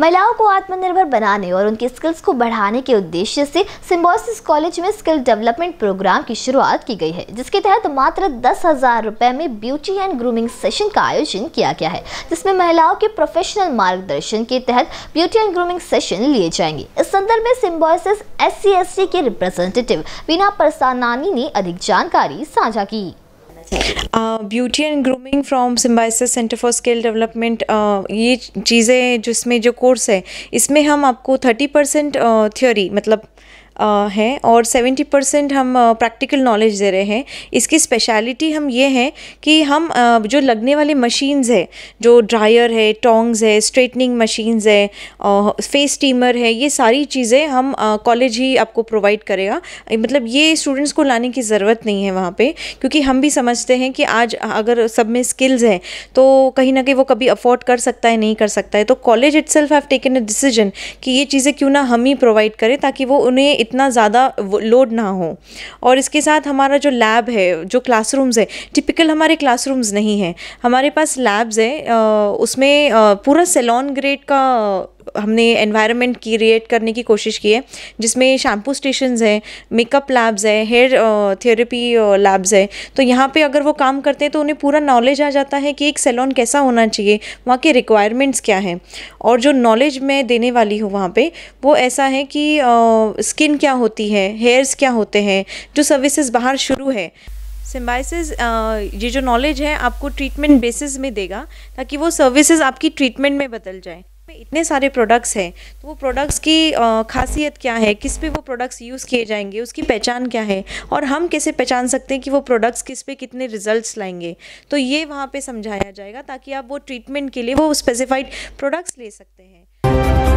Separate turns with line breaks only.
महिलाओं को आत्मनिर्भर बनाने और उनकी स्किल्स को बढ़ाने के उद्देश्य से सिम्बोसिस कॉलेज में स्किल डेवलपमेंट प्रोग्राम की शुरुआत की गई है जिसके तहत मात्र दस हजार रुपए में ब्यूटी एंड ग्रूमिंग सेशन का आयोजन किया गया है जिसमें महिलाओं के प्रोफेशनल मार्गदर्शन के तहत ब्यूटी एंड ग्रूमिंग सेशन लिए जाएंगे इस संदर्भ में सिम्बोसिस एस सी के रिप्रेजेंटेटिव वीना परसानानी ने अधिक जानकारी साझा की beauty and grooming
from Symbiosis centre for skill development ये चीज़ें जिसमें जो कोर्स है इसमें हम आपको थर्टी परसेंट थ्योरी मतलब हैं और 70 परसेंट हम प्रैक्टिकल नॉलेज दे रहे हैं इसकी स्पेशलिटी हम ये हैं कि हम जो लगने वाले मशीन्स है जो ड्रायर है टोंग्स है स्ट्रेटनिंग मशीन्स है फेस स्टीमर है ये सारी चीज़ें हम कॉलेज ही आपको प्रोवाइड करेगा मतलब ये स्टूडेंट्स को लाने की ज़रूरत नहीं है वहाँ पर क्योंकि हम भी समझते हैं कि आज अगर सब में स्किल्स हैं तो कहीं ना कहीं वो कभी अफोर्ड कर सकता है नहीं कर सकता है तो college itself have taken a decision कि ये चीज़ें क्यों ना हम ही प्रोवाइड करें ताकि वो उन्हें इतना ज़्यादा लोड ना हो और इसके साथ हमारा जो लैब है जो क्लासरूम्स है टिपिकल हमारे क्लासरूम्स नहीं है हमारे पास लैब्स है उसमें पूरा सेलॉन ग्रेड का हमने एनवायरनमेंट क्रिएट करने की कोशिश की है जिसमें शैम्पू स्टेशंस हैं मेकअप लैब्स है हेयर थेरेपी लैब्स है तो यहाँ पे अगर वो काम करते हैं तो उन्हें पूरा नॉलेज आ जाता है कि एक सेलोन कैसा होना चाहिए वहाँ के रिक्वायरमेंट्स क्या हैं और जो नॉलेज मैं देने वाली हूँ वहाँ पर वो ऐसा है कि स्किन uh, क्या होती है हेयर्स क्या होते हैं जो सर्विसेज बाहर शुरू है सिम्बाइसिस ये जो नॉलेज है आपको ट्रीटमेंट बेसिस में देगा ताकि वो सर्विसेज आपकी ट्रीटमेंट में बदल जाए पे इतने सारे प्रोडक्ट्स हैं तो वो प्रोडक्ट्स की खासियत क्या है किस पे वो प्रोडक्ट्स यूज़ किए जाएंगे उसकी पहचान क्या है और हम कैसे पहचान सकते हैं कि वो प्रोडक्ट्स किस पे कितने रिजल्ट्स लाएंगे तो ये वहाँ पे समझाया जाएगा ताकि आप वो ट्रीटमेंट के लिए वो स्पेसिफाइड प्रोडक्ट्स ले सकते हैं